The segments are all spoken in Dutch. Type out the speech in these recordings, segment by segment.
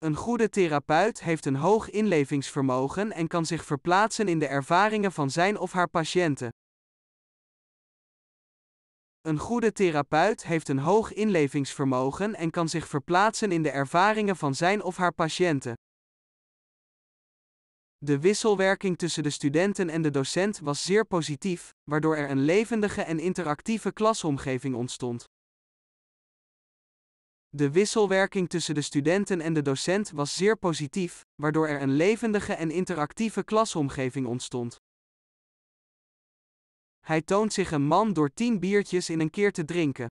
Een goede therapeut heeft een hoog inlevingsvermogen en kan zich verplaatsen in de ervaringen van zijn of haar patiënten. Een goede therapeut heeft een hoog inlevingsvermogen en kan zich verplaatsen in de ervaringen van zijn of haar patiënten. De wisselwerking tussen de studenten en de docent was zeer positief, waardoor er een levendige en interactieve klasomgeving ontstond. De wisselwerking tussen de studenten en de docent was zeer positief, waardoor er een levendige en interactieve klasomgeving ontstond. Hij toont zich een man door tien biertjes in een keer te drinken.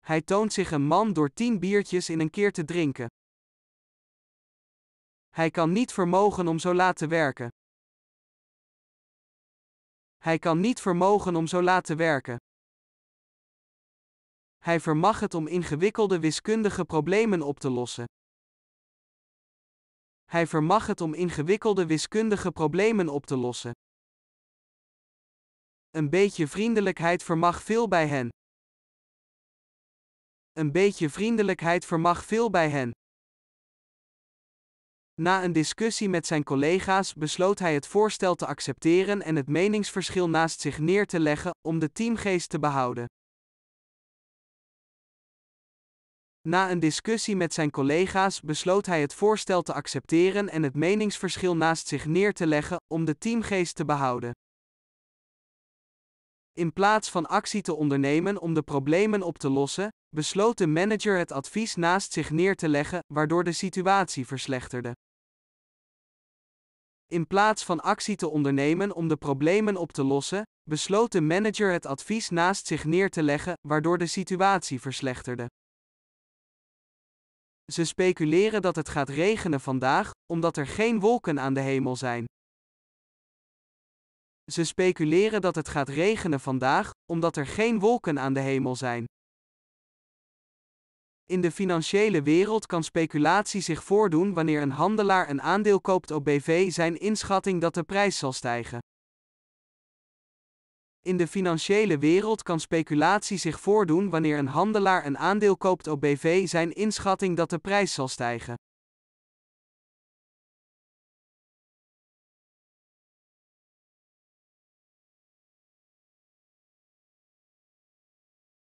Hij toont zich een man door tien biertjes in een keer te drinken. Hij kan niet vermogen om zo laat te werken. Hij kan niet vermogen om zo laat te werken hij vermag het om ingewikkelde wiskundige problemen op te lossen. Hij vermag het om ingewikkelde wiskundige problemen op te lossen. Een beetje vriendelijkheid vermag veel bij hen. Een beetje vriendelijkheid vermag veel bij hen. Na een discussie met zijn collega's besloot hij het voorstel te accepteren en het meningsverschil naast zich neer te leggen om de teamgeest te behouden. Na een discussie met zijn collega's besloot hij het voorstel te accepteren en het meningsverschil naast zich neer te leggen om de teamgeest te behouden. In plaats van actie te ondernemen om de problemen op te lossen, besloot de manager het advies naast zich neer te leggen, waardoor de situatie verslechterde. In plaats van actie te ondernemen om de problemen op te lossen, besloot de manager het advies naast zich neer te leggen, waardoor de situatie verslechterde. Ze speculeren dat het gaat regenen vandaag, omdat er geen wolken aan de hemel zijn. Ze speculeren dat het gaat regenen vandaag, omdat er geen wolken aan de hemel zijn. In de financiële wereld kan speculatie zich voordoen wanneer een handelaar een aandeel koopt op BV zijn inschatting dat de prijs zal stijgen. In de financiële wereld kan speculatie zich voordoen wanneer een handelaar een aandeel koopt op BV zijn inschatting dat de prijs zal stijgen.